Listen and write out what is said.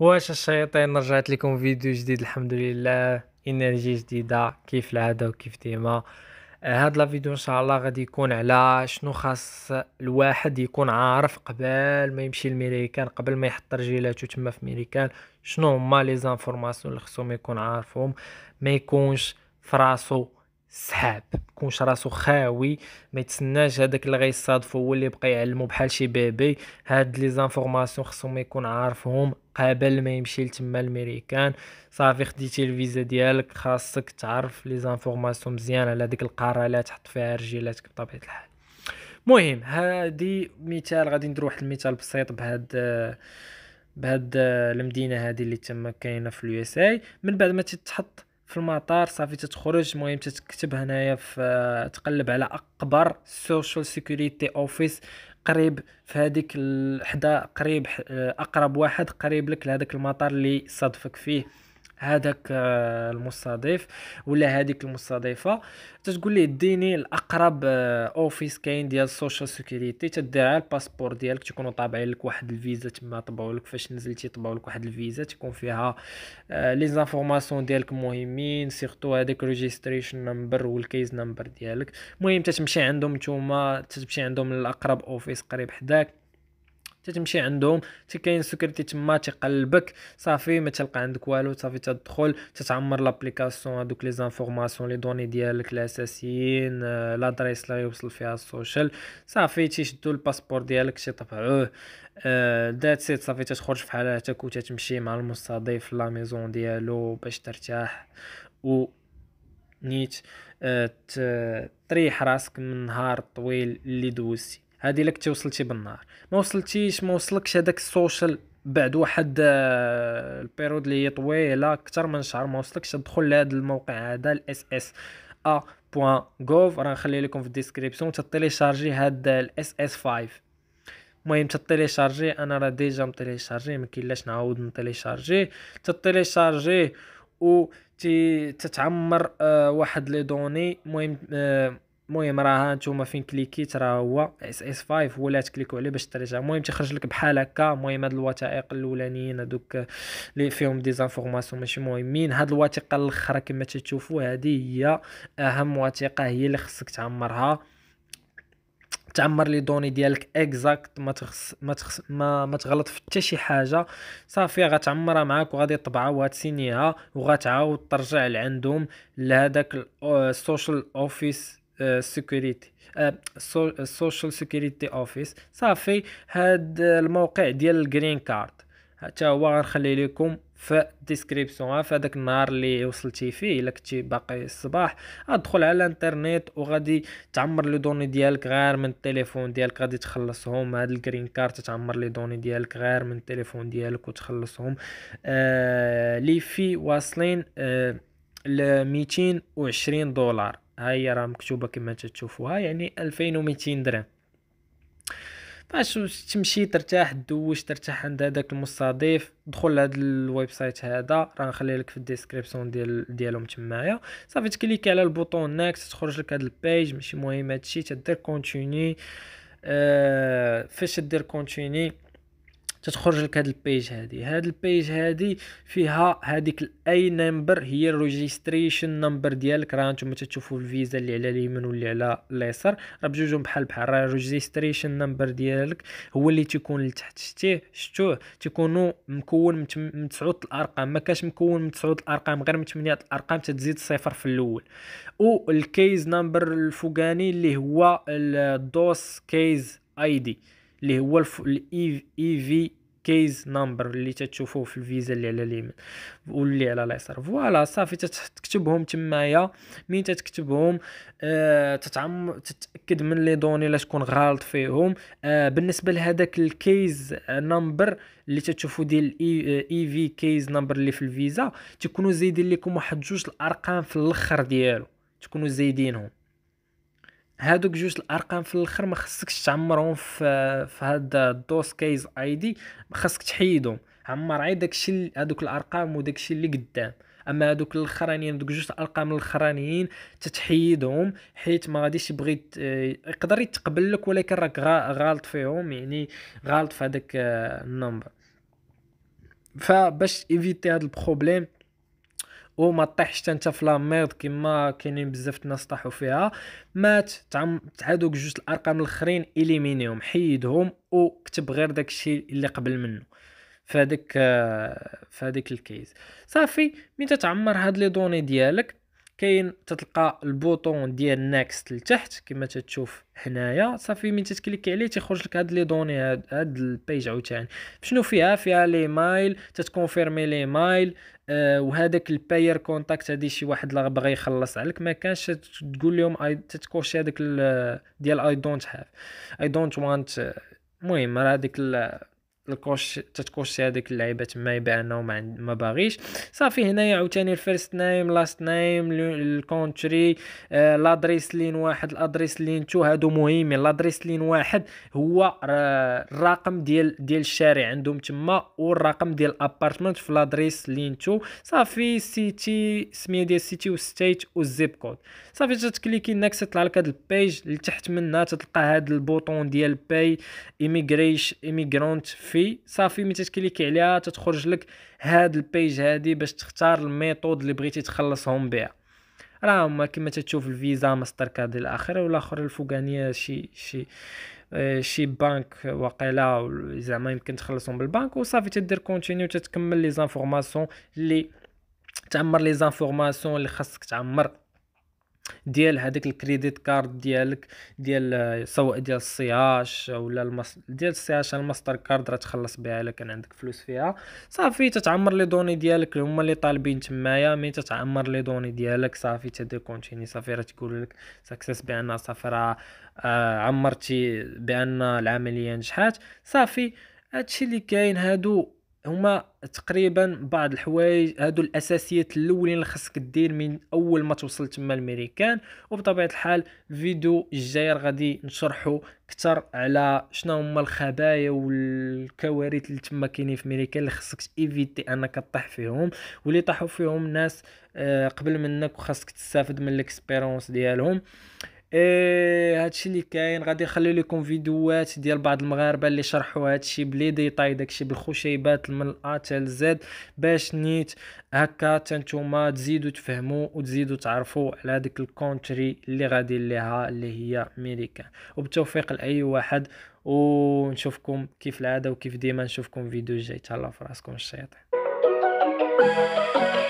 واش الشياطين رجعت لكم فيديو جديد الحمد لله انرجي جديده كيف العاده وكيف ديما آه، هاد لا فيديو ان شاء الله غادي يكون على شنو خاص الواحد يكون عارف قبل ما يمشي لميريكان قبل ما يحط رجيلاتو تما في ميريكان شنو هما لي زانفورماسيون اللي خصهم يكون عارفهم ما يكونش فراسو سحاب كونش راسو خاوي ما يتسناش هذاك اللي غيصادفو هو اللي بقى يعلمو بحال شي بيبي هاد لي زانفورماسيون خصهم يكون عارفهم قبل ما يمشي لتما الميريكان صافي خديتي الفيزا ديالك خاصك تعرف لي زانفورماسيون مزيان على ديك القاره اللي تحط فيها رجيلاتك بطبيعه الحال المهم هادي مثال غادي ندير واحد المثال بسيط بهاد بهاد المدينه هادي اللي تما كاينه في اليو اس اي من بعد ما تتحط في المطار صافي تتخرج المهم تتكتب هنايا في تقلب على اكبر سوشيال سيكوريتي اوفيس قريب في هذيك حدا قريب آه، اقرب واحد قريب لك لهذاك المطار اللي صادفك فيه هذاك آه، المستضيف ولا هذيك المستضيفه تتقول ليه ديني الاقرب اوفيس آه، كاين ديال السوشيال سيكوريتي تدعي الباسبور ديالك تكونوا طابعين لك واحد الفيزا تما طبعوا لك فاش نزلتي طبعوا لك واحد الفيزا تكون فيها لي آه، زانفورماسيون ديالك مهمين سيرتو هذاك ريجستريشن نمبر والكيز نمبر ديالك المهم تتمشي عندهم نتوما تتمشي عندهم الاقرب اوفيس قريب حداك تتمشي عندهم تي كاين سكرتي تما تيقلبك صافي ما تلقى عندك والو صافي تدخل تتعمر لابليكاسيون هذوك لي زانفورماسيون لي دوني ديالك الاساسيين آه، لادريس اللي يوصل فيها السوشيال صافي تيشدو الباسبور ديالك تيطبعوه ذات آه، سيت صافي تتخرج فحال هاتك وتتمشي مع المستضيف لا ميزون ديالو باش ترتاح و نيت آه، تريح راسك من نهار طويل اللي دوزتي هذه لك توصلتي بالنار ما وصلتيش ما وصلكش هذاك السوشيال بعد واحد آه، البيرود اللي هي طويله اكثر من شهر ما وصلكش تدخل لهذا الموقع هذا الاس اس ا بوان غوف راه نخلي لكم في الديسكريبسيون تطيليشارجي هاد الاس اس 5 المهم تطيليشارجي انا راه ديجا مطيليشارجي ما كاينلاش نعاود نطيليشارجي تطيليشارجي و تتعمر آه، واحد لي دوني المهم آه، المهم راه نتوما فين كليكيت راه هو اس اس 5 هو تكليكو عليه باش ترجع المهم تيخرج لك بحال هكا المهم هاد الوثائق الاولانيين هذوك اللي فيهم دي زانفورماسيون ماشي مهمين هاد الوثيقه الاخرى كما تشوفوا هذه هي اهم وثيقه هي اللي خصك تعمرها تعمر لي دوني ديالك اكزاكت ما تخص ما تخص ما, ما تغلط في حتى شي حاجه صافي غتعمرها معاك وغادي تطبعها وغتسينيها وغتعاود ترجع لعندهم لهذاك السوشيال اوفيس سيكوريتي السوشيال سيكوريتي اوفيس صافي هاد آه، الموقع ديال الجرين كارد حتى هو غنخلي لكم في الديسكريبسيون في هذاك النهار اللي وصلتي فيه الا كنتي باقي الصباح ادخل على الانترنيت وغادي تعمر لي دوني ديالك غير من التليفون ديالك غادي تخلصهم هاد الجرين كارت تعمر لي دوني ديالك غير من التليفون ديالك وتخلصهم آه لي في واصلين آه ل 220 دولار ها هي راه مكتوبه كما تشوفوها يعني 2200 درهم فاش تمشي ترتاح دوش ترتاح عند هذاك المستضيف دخل لهاد الويب سايت هذا راه نخلي لك في الديسكريبسيون ديال ديالهم تمايا صافي تكليكي على البوطون هناك تخرج لك هاد البيج ماشي مهم هادشي تدير كونتيني آه فاش دير كونتيني تتخرج لك هاد البيج هادي هاد البيج هادي فيها هاديك الاي نمبر هي الريجستريشن نمبر ديالك راه نتوما تشوفوا الفيزا اللي على اليمين واللي على اليسار راه بجوجهم بحال بحال راه الريجستريشن نمبر ديالك هو اللي تيكون لتحت شتيه شتوه تيكونوا مكون من تسعود الارقام ما كاش مكون من تسعود الارقام غير من ثمانيه الارقام تتزيد صفر في الاول والكيز نمبر الفوقاني اللي هو الدوس كيز اي دي اللي هو الف... الاي في كيز نمبر اللي تتشوفوه في الفيزا اللي على اليمين واللي على اليسار فوالا صافي تكتبهم تمايا مين تكتبهم آه تتعم تتاكد من لي دوني لا تكون غلط فيهم آه بالنسبه لهذاك الكيز نمبر اللي تتشوفوا ديال اي في كيز نمبر اللي في الفيزا تكونوا زايدين لكم واحد جوج الارقام في الاخر ديالو تكونوا زايدينهم هادوك جوج الارقام في الاخر ما خصكش تعمرهم في في هاد الدوس كيز اي دي خاصك تحيدهم عمر عي داكشي هادوك الارقام وداكشي اللي قدام اما هادوك الاخرانيين هادوك جوج الارقام الاخرانيين تتحيدهم حيت ما غاديش يبغي يقدر يتقبل لك ولكن راك غالط فيهم يعني غالط في هذاك آه، النمبر فباش ايفيتي هاد البروبليم وما طيحش حتى انت في ميرد كما كاينين بزاف الناس طاحوا فيها مات تعم هادوك جوج الارقام الاخرين اليمينيهم حيدهم وكتب غير داكشي اللي قبل منه فهاديك آه، فهاديك الكيس صافي من تتعمر هاد لي دوني ديالك كاين تتلقى البوطون ديال نيكست لتحت كما تتشوف هنايا صافي من تتكليك عليه تيخرج لك هاد لي دوني هاد, هاد البيج عاوتاني شنو فيها فيها لي مايل تتكونفيرمي لي مايل آه، وهذاك الباير كونتاكت هذه شي واحد اللي بغى يخلص عليك ما كانش تقول لهم اي تتكوشي هذاك ديال اي دونت هاف اي دونت وانت المهم راه هذيك الكوش تتكوش هذيك اللعيبه تما يبان انه ما, ما باغيش صافي هنايا عاوتاني الفيرست نايم لاست نايم الكونتري آه، لادريس لين واحد الادريس لين تو هادو مهمين لادريس لين واحد هو الرقم ديال ديال الشارع عندهم تما والرقم ديال الابارتمنت في لادريس لين تو صافي سيتي سميه ديال سيتي وستيت والزيب كود صافي تتكليكي هناك تطلع لك هاد البيج لتحت منها تتلقى هاد البوطون ديال باي ايميغريش ايميغرونت في صافي صافي ملي تكليكي عليها تتخرج لك هاد البيج هادي باش تختار الميثود اللي بغيتي تخلصهم بها راه هما كما تشوف الفيزا ماستر كارد الى اخره اخر الفوقانيه شي شي آه، شي بانك واقيلا زعما يمكن تخلصهم بالبنك وصافي تدير كونتينيو تتكمل لي زانفورماسيون اللي تعمر لي زانفورماسيون اللي خاصك تعمر ديال هذاك الكريديت كارد ديالك ديال آه، سواء ديال السياج ولا المص... ديال السياج الماستر كارد راه تخلص بها الا كان عندك فلوس فيها صافي تتعمر لي دوني ديالك اللي هما اللي طالبين تمايا مي تتعمر لي دوني ديالك صافي تدي كونتيني صافي راه تقول لك سكسس بان صافي راه آه، عمرتي بان العمليه نجحات صافي هادشي اللي كاين هادو هما تقريبا بعض الحوايج هادو الاساسيات الاولين اللي خاصك دير من اول ما توصل تما الميريكان وبطبيعه الحال الفيديو الجاير غادي نشرحو اكثر على شنو هما الخبايا والكوارث اللي تما كاينين في امريكا اللي خاصك ايفيتي انك طيح فيهم واللي طاحوا فيهم ناس آه، قبل منك وخاصك تستافد من الاكسبيرونس ديالهم إيه هادشي اللي كاين غادي نخلي لكم فيديوهات ديال بعض المغاربه اللي شرحوا هادشي بلي ديطاي داكشي بالخشيبات من الا تل زد باش نيت هكا تنتوما تزيدوا تفهموا وتزيدوا تعرفوا على ديك الكونتري اللي غادي ليها اللي هي امريكا وبالتوفيق لاي واحد ونشوفكم كيف العاده وكيف ديما نشوفكم فيديو جاي تهلاو فراسكم الشياطين